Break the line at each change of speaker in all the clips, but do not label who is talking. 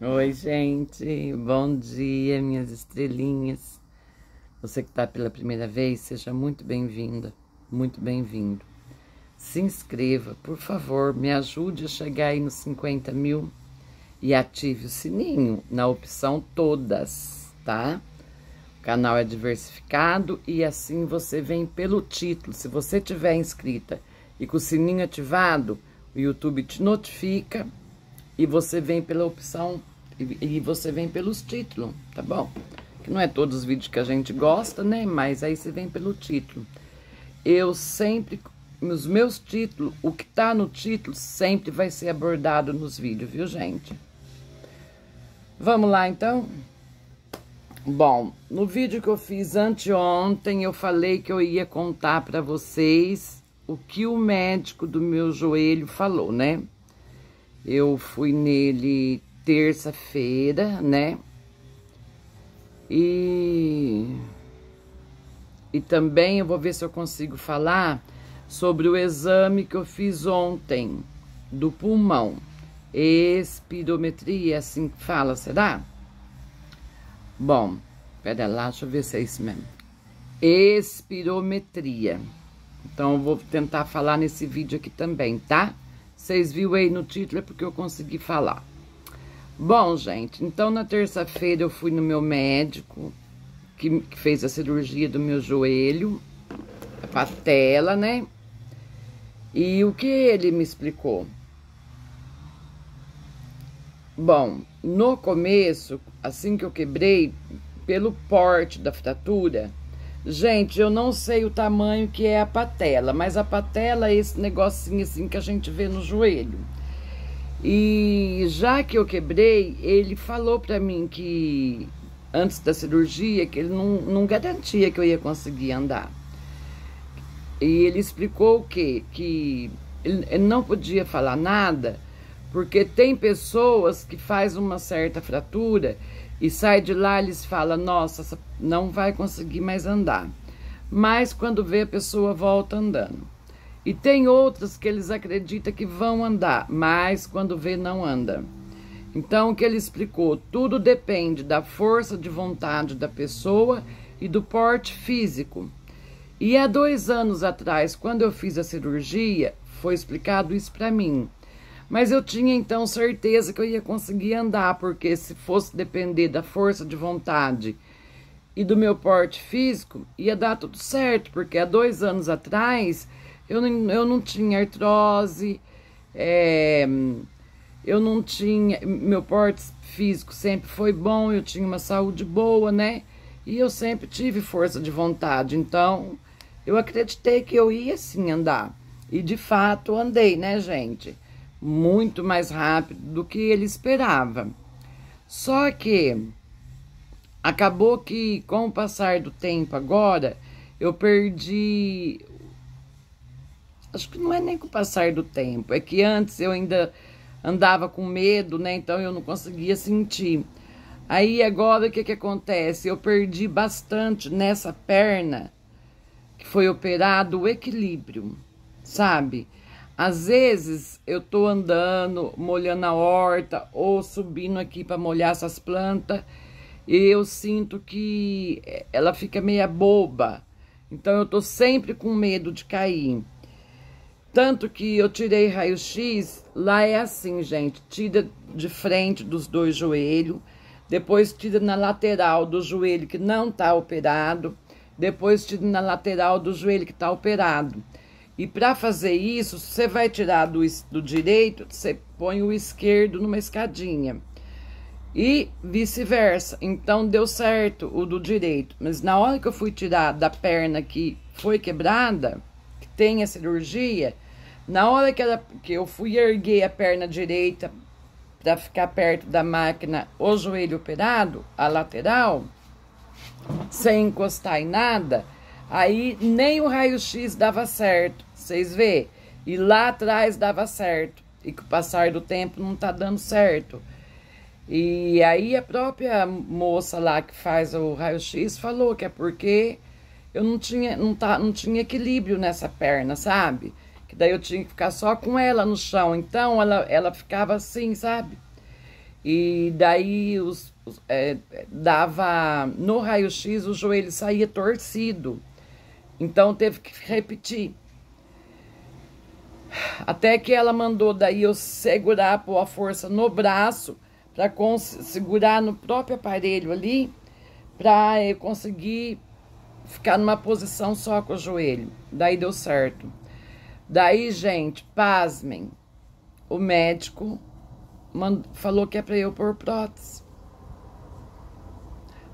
Oi, gente. Bom dia, minhas estrelinhas. Você que está pela primeira vez, seja muito bem-vinda, muito bem-vindo. Se inscreva, por favor, me ajude a chegar aí nos 50 mil e ative o sininho na opção todas, tá? O canal é diversificado e assim você vem pelo título. Se você tiver inscrita e com o sininho ativado, o YouTube te notifica e você vem pela opção e, e você vem pelos títulos, tá bom? Que não é todos os vídeos que a gente gosta, né? Mas aí você vem pelo título. Eu sempre, nos meus títulos, o que tá no título sempre vai ser abordado nos vídeos, viu, gente? Vamos lá, então? Bom, no vídeo que eu fiz anteontem, eu falei que eu ia contar para vocês o que o médico do meu joelho falou, né? Eu fui nele terça-feira, né? E e também eu vou ver se eu consigo falar sobre o exame que eu fiz ontem do pulmão. Espirometria, assim que fala, será? Bom, pera lá, deixa eu ver se é isso mesmo. Espirometria. Então, eu vou tentar falar nesse vídeo aqui também, tá? Vocês viram aí no título, é porque eu consegui falar. Bom, gente, então na terça-feira eu fui no meu médico, que, que fez a cirurgia do meu joelho, a patela, né? E o que ele me explicou? Bom, no começo, assim que eu quebrei, pelo porte da fratura, Gente, eu não sei o tamanho que é a patela, mas a patela é esse negocinho assim que a gente vê no joelho. E já que eu quebrei, ele falou pra mim que antes da cirurgia que ele não, não garantia que eu ia conseguir andar. E ele explicou o quê? Que ele não podia falar nada porque tem pessoas que faz uma certa fratura e sai de lá eles fala: "Nossa, não vai conseguir mais andar". Mas quando vê a pessoa volta andando. E tem outras que eles acreditam que vão andar, mas quando vê não anda. Então o que ele explicou, tudo depende da força de vontade da pessoa e do porte físico. E há dois anos atrás, quando eu fiz a cirurgia, foi explicado isso para mim. Mas eu tinha então certeza que eu ia conseguir andar, porque se fosse depender da força de vontade e do meu porte físico, ia dar tudo certo, porque há dois anos atrás eu não, eu não tinha artrose, é, eu não tinha. Meu porte físico sempre foi bom, eu tinha uma saúde boa, né? E eu sempre tive força de vontade, então eu acreditei que eu ia sim andar. E de fato andei, né, gente? muito mais rápido do que ele esperava. Só que acabou que, com o passar do tempo agora, eu perdi. Acho que não é nem com o passar do tempo, é que antes eu ainda andava com medo, né? Então eu não conseguia sentir. Aí agora o que, que acontece? Eu perdi bastante nessa perna que foi operado o equilíbrio, sabe? Às vezes eu tô andando, molhando a horta ou subindo aqui para molhar essas plantas e eu sinto que é, ela fica meia boba. Então eu tô sempre com medo de cair. Tanto que eu tirei raio-x, lá é assim, gente, tira de frente dos dois joelhos, depois tira na lateral do joelho que não tá operado, depois tira na lateral do joelho que tá operado. E para fazer isso, você vai tirar do, do direito, você põe o esquerdo numa escadinha. E vice-versa. Então deu certo o do direito. Mas na hora que eu fui tirar da perna que foi quebrada, que tem a cirurgia, na hora que, ela, que eu fui erguer a perna direita para ficar perto da máquina, o joelho operado, a lateral, sem encostar em nada, aí nem o raio-x dava certo. Vocês vê? E lá atrás dava certo. E com o passar do tempo não tá dando certo. E aí a própria moça lá que faz o raio-x falou que é porque eu não tinha, não, tá, não tinha equilíbrio nessa perna, sabe? Que daí eu tinha que ficar só com ela no chão. Então ela, ela ficava assim, sabe? E daí os, os é, dava no raio-x o joelho saía torcido. Então teve que repetir. Até que ela mandou daí eu segurar por a força no braço, para segurar no próprio aparelho ali, para eu conseguir ficar numa posição só com o joelho. Daí deu certo. Daí, gente, pasmem, o médico falou que é para eu pôr prótese.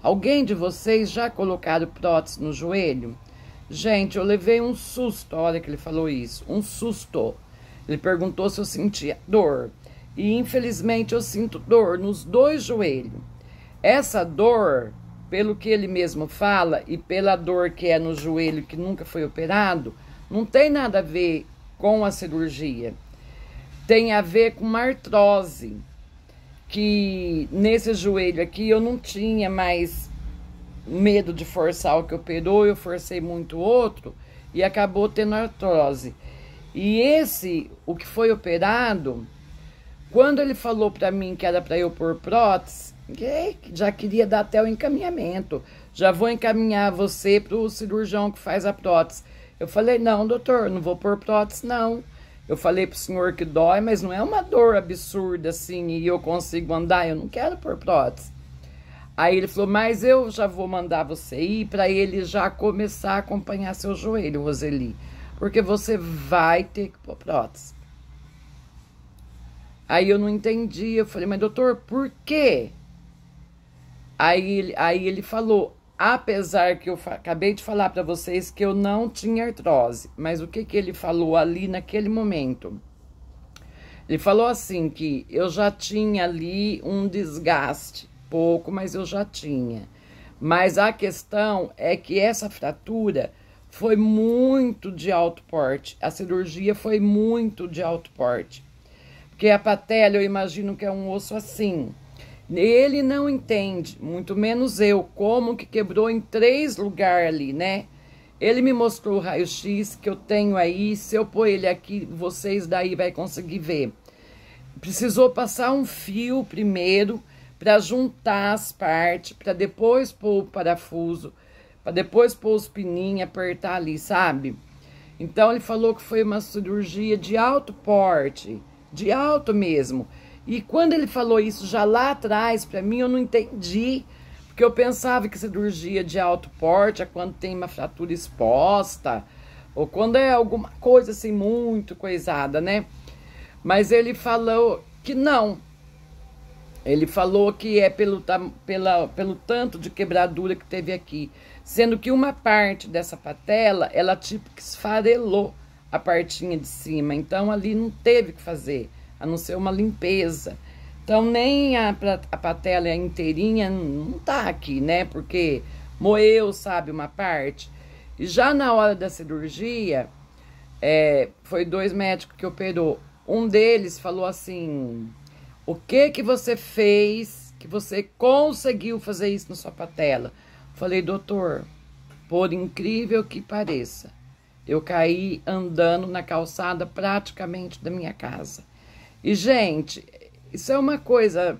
Alguém de vocês já colocaram prótese no joelho? Gente, eu levei um susto olha hora que ele falou isso. Um susto. Ele perguntou se eu sentia dor. E infelizmente eu sinto dor nos dois joelhos. Essa dor, pelo que ele mesmo fala e pela dor que é no joelho que nunca foi operado, não tem nada a ver com a cirurgia. Tem a ver com uma artrose que nesse joelho aqui eu não tinha mais medo de forçar o que operou, eu forcei muito outro e acabou tendo artrose. E esse, o que foi operado, quando ele falou para mim que era para eu pôr prótese, já queria dar até o encaminhamento. Já vou encaminhar você para o cirurgião que faz a prótese. Eu falei: "Não, doutor, não vou pôr prótese não". Eu falei pro senhor que dói, mas não é uma dor absurda assim e eu consigo andar, eu não quero pôr prótese. Aí ele falou: Mas eu já vou mandar você ir para ele já começar a acompanhar seu joelho, Roseli, porque você vai ter que pôr prótese. Aí eu não entendi. Eu falei: Mas doutor, por quê? Aí, aí ele falou: Apesar que eu acabei de falar para vocês que eu não tinha artrose, mas o que, que ele falou ali naquele momento? Ele falou assim: que eu já tinha ali um desgaste pouco, mas eu já tinha. Mas a questão é que essa fratura foi muito de alto porte. A cirurgia foi muito de alto porte. Porque a patela, eu imagino que é um osso assim. Ele não entende, muito menos eu, como que quebrou em três lugares ali, né? Ele me mostrou o raio-x que eu tenho aí. Se eu pôr ele aqui, vocês daí vai conseguir ver. Precisou passar um fio primeiro para juntar as partes, para depois pôr o parafuso, para depois pôr os pininhos, apertar ali, sabe? Então ele falou que foi uma cirurgia de alto porte, de alto mesmo. E quando ele falou isso já lá atrás, para mim eu não entendi, porque eu pensava que cirurgia de alto porte é quando tem uma fratura exposta, ou quando é alguma coisa assim muito coisada, né? Mas ele falou que não, ele falou que é pelo, pela, pelo tanto de quebradura que teve aqui, sendo que uma parte dessa patela, ela tipo que esfarelou a partinha de cima, então ali não teve que fazer, a não ser uma limpeza. Então nem a, a patela inteirinha não tá aqui, né, porque moeu, sabe, uma parte. E já na hora da cirurgia, é, foi dois médicos que operou, um deles falou assim o que que você fez que você conseguiu fazer isso na sua patela? Falei, doutor, por incrível que pareça, eu caí andando na calçada praticamente da minha casa. E, gente, isso é uma coisa.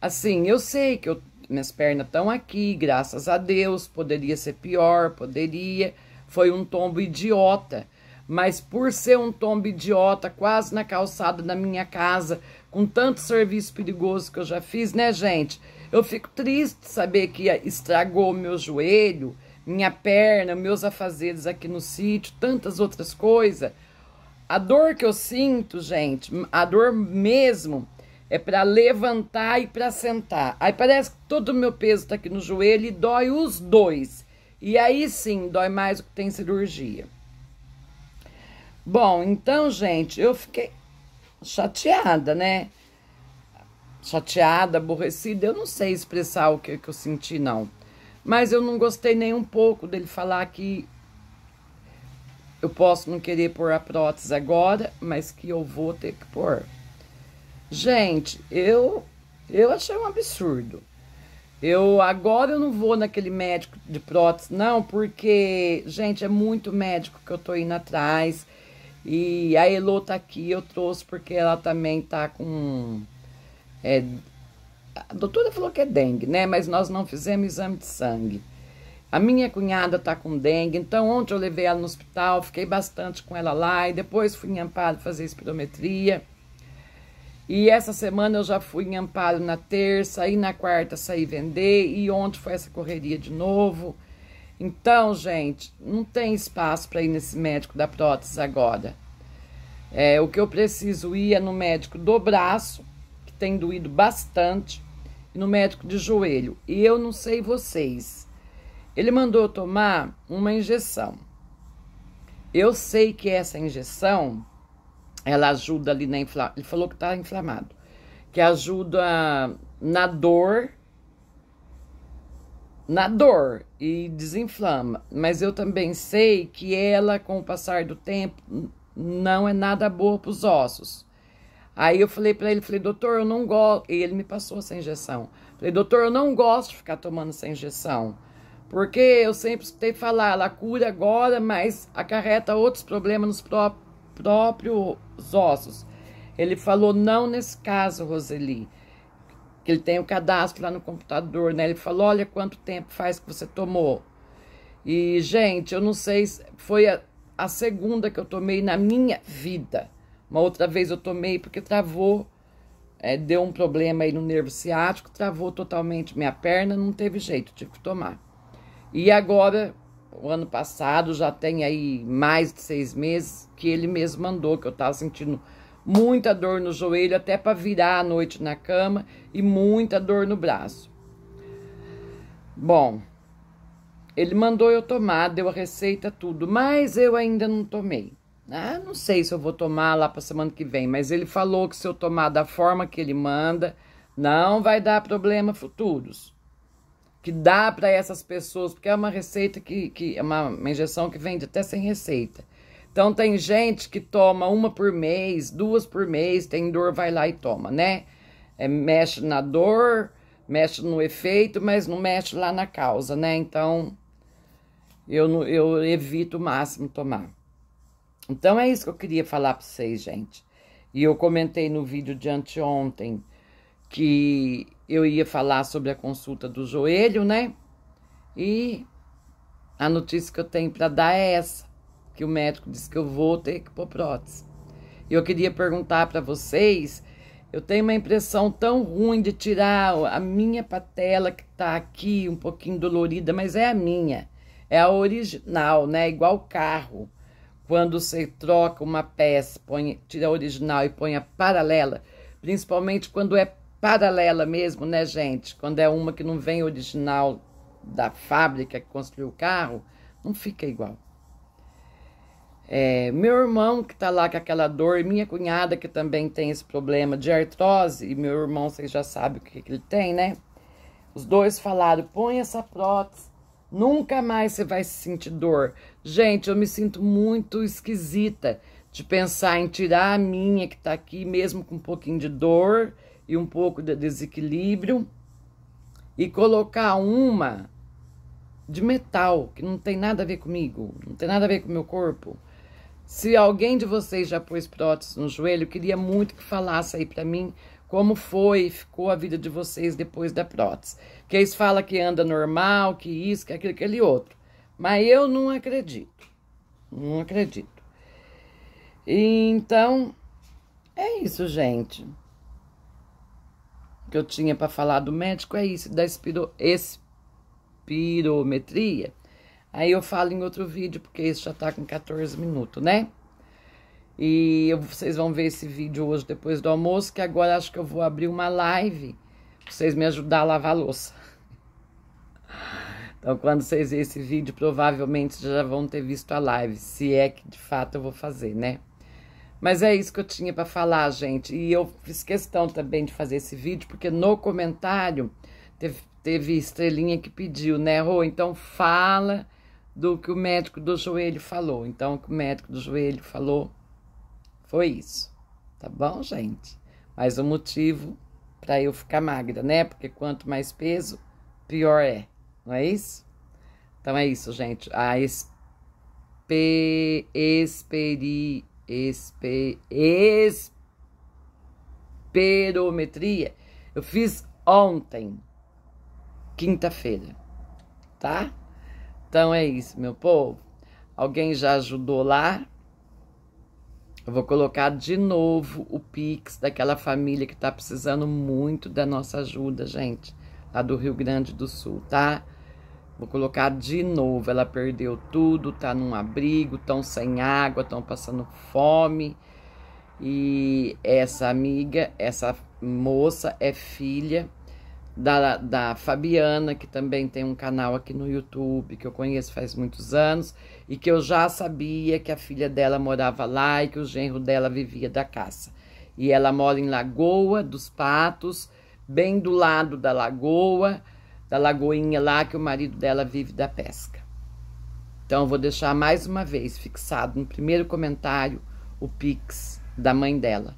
Assim, eu sei que eu, minhas pernas estão aqui, graças a Deus. Poderia ser pior, poderia. Foi um tombo idiota mas por ser um tombo idiota, quase na calçada da minha casa, com tanto serviço perigoso que eu já fiz, né, gente? Eu fico triste saber que estragou meu joelho, minha perna, meus afazeres aqui no sítio, tantas outras coisas. A dor que eu sinto, gente, a dor mesmo é para levantar e para sentar. Aí parece que todo o meu peso tá aqui no joelho e dói os dois. E aí sim, dói mais o que tem cirurgia. Bom, então, gente, eu fiquei chateada, né? Chateada, aborrecida, eu não sei expressar o que, que eu senti, não. Mas eu não gostei nem um pouco dele falar que eu posso não querer pôr a prótese agora, mas que eu vou ter que pôr. Gente, eu eu achei um absurdo. Eu agora eu não vou naquele médico de prótese não, porque gente, é muito médico que eu tô indo atrás. E a Elo tá aqui, eu trouxe porque ela também tá com. É, a doutora falou que é dengue, né? Mas nós não fizemos exame de sangue. A minha cunhada tá com dengue, então ontem eu levei ela no hospital, fiquei bastante com ela lá e depois fui em Amparo fazer espirometria. E essa semana eu já fui em Amparo na terça e na quarta saí vender e ontem foi essa correria de novo. Então, gente, não tem espaço para ir nesse médico da prótese agora. É, o que eu preciso ir é no médico do braço, que tem doído bastante, e no médico de joelho. E eu não sei vocês. Ele mandou tomar uma injeção. Eu sei que essa injeção, ela ajuda ali na inflamação. Ele falou que tá inflamado. Que ajuda na dor na dor e desinflama. Mas eu também sei que ela, com o passar do tempo, não é nada boa para os ossos. Aí eu falei para ele, falei, doutor, eu não gosto. E ele me passou essa injeção. Falei, doutor, eu não gosto de ficar tomando essa injeção. Porque eu sempre escutei falar, ela cura agora, mas acarreta outros problemas nos pró próprios ossos. Ele falou, não nesse caso, Roseli que ele tem o cadastro lá no computador, né? Ele falou: olha quanto tempo faz que você tomou. E, gente, eu não sei, se foi a, a segunda que eu tomei na minha vida. Uma outra vez eu tomei porque travou, é, deu um problema aí no nervo ciático, travou totalmente minha perna, não teve jeito, tive que tomar. E agora, o ano passado, já tem aí mais de seis meses que ele mesmo mandou, que eu tava sentindo muita dor no joelho, até para virar à noite na cama, e muita dor no braço. Bom, ele mandou eu tomar, deu a receita, tudo, mas eu ainda não tomei. Ah, não sei se eu vou tomar lá para semana que vem, mas ele falou que se eu tomar da forma que ele manda, não vai dar problema futuros. Que dá para essas pessoas, porque é uma receita que, que é uma, uma injeção que vende até sem receita. Então tem gente que toma uma por mês, duas por mês, tem dor, vai lá e toma, né? É, mexe na dor, mexe no efeito, mas não mexe lá na causa, né? Então eu, eu evito o máximo tomar. Então é isso que eu queria falar para vocês, gente. E eu comentei no vídeo de anteontem que eu ia falar sobre a consulta do joelho, né? E a notícia que eu tenho para dar é essa que o médico disse que eu vou ter que pôr prótese. Eu queria perguntar para vocês, eu tenho uma impressão tão ruim de tirar a minha patela que tá aqui um pouquinho dolorida, mas é a minha. É a original, né? Igual carro. Quando você troca uma peça, põe, tira a original e põe a paralela, principalmente quando é paralela mesmo, né, gente? Quando é uma que não vem original da fábrica que construiu o carro, não fica igual. É, meu irmão que tá lá com aquela dor, minha cunhada que também tem esse problema de artrose, e meu irmão, vocês já sabem o que, que ele tem, né? Os dois falaram: põe essa prótese, nunca mais você vai sentir dor. Gente, eu me sinto muito esquisita de pensar em tirar a minha que tá aqui, mesmo com um pouquinho de dor e um pouco de desequilíbrio, e colocar uma de metal, que não tem nada a ver comigo, não tem nada a ver com o meu corpo. Se alguém de vocês já pôs prótese no joelho, queria muito que falasse aí para mim como foi, ficou a vida de vocês depois da prótese. Porque eles falam que anda normal, que isso, que aquilo, que aquele outro. Mas eu não acredito. Não acredito. então, é isso, gente. O que eu tinha para falar do médico é isso, da espiro, espirometria. Aí eu falo em outro vídeo, porque esse já tá com 14 minutos, né? E eu, vocês vão ver esse vídeo hoje depois do almoço, que agora acho que eu vou abrir uma live pra vocês me ajudar a lavar a louça. Então, quando vocês verem esse vídeo, provavelmente já vão ter visto a live, se é que de fato eu vou fazer, né? Mas é isso que eu tinha para falar, gente. E eu fiz questão também de fazer esse vídeo, porque no comentário teve, teve estrelinha que pediu, né, Rô? Então fala do que o médico do joelho falou. Então, o que o médico do joelho falou foi isso. Tá bom, gente? Mas o motivo para eu ficar magra, né? Porque quanto mais peso, pior é. Não é isso? Então é isso, gente. A espe, esperi, espe, esperometria eu fiz ontem, quinta-feira, tá? Então é isso, meu povo. Alguém já ajudou lá? Eu vou colocar de novo o Pix daquela família que tá precisando muito da nossa ajuda, gente. Lá do Rio Grande do Sul, tá? Vou colocar de novo. Ela perdeu tudo, tá num abrigo, tão sem água, tão passando fome. E essa amiga, essa moça é filha da, da Fabiana, que também tem um canal aqui no YouTube, que eu conheço faz muitos anos, e que eu já sabia que a filha dela morava lá e que o genro dela vivia da caça. E ela mora em Lagoa dos Patos, bem do lado da lagoa, da lagoinha lá que o marido dela vive da pesca. Então, vou deixar mais uma vez fixado no primeiro comentário o Pix da mãe dela,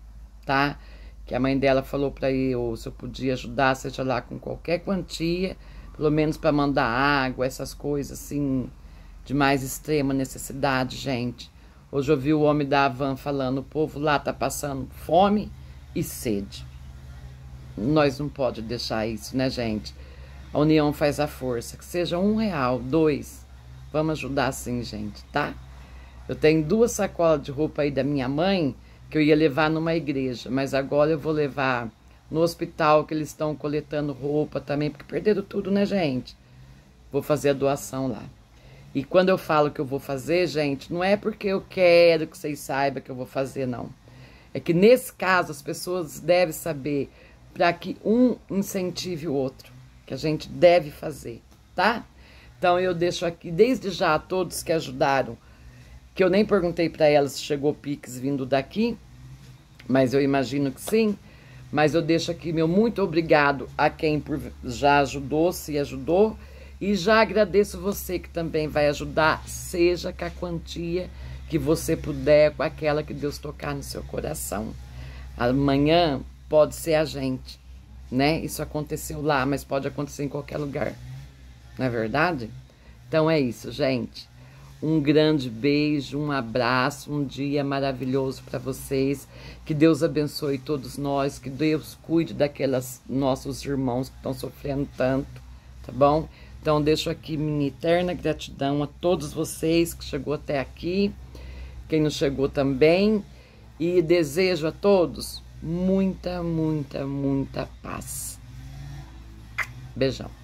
tá? que a mãe dela falou para eu se eu podia ajudar, seja lá com qualquer quantia, pelo menos para mandar água, essas coisas assim de mais extrema necessidade, gente. Hoje eu vi o homem da van falando, o povo lá tá passando fome e sede. Nós não pode deixar isso, né, gente? A união faz a força. Que seja um real, dois. Vamos ajudar sim, gente, tá? Eu tenho duas sacolas de roupa aí da minha mãe que eu ia levar numa igreja, mas agora eu vou levar no hospital que eles estão coletando roupa também, porque perderam tudo, né, gente? Vou fazer a doação lá. E quando eu falo que eu vou fazer, gente, não é porque eu quero que vocês saibam que eu vou fazer, não. É que nesse caso as pessoas devem saber para que um incentive o outro, que a gente deve fazer, tá? Então eu deixo aqui desde já a todos que ajudaram que eu nem perguntei para ela se chegou Pix vindo daqui, mas eu imagino que sim. Mas eu deixo aqui meu muito obrigado a quem já ajudou, se ajudou. E já agradeço você que também vai ajudar, seja com a quantia que você puder, com aquela que Deus tocar no seu coração. Amanhã pode ser a gente, né? Isso aconteceu lá, mas pode acontecer em qualquer lugar. Não é verdade? Então é isso, gente. Um grande beijo, um abraço, um dia maravilhoso para vocês. Que Deus abençoe todos nós, que Deus cuide daquelas nossos irmãos que estão sofrendo tanto, tá bom? Então, deixo aqui minha eterna gratidão a todos vocês que chegou até aqui, quem não chegou também, e desejo a todos muita, muita, muita paz. Beijão.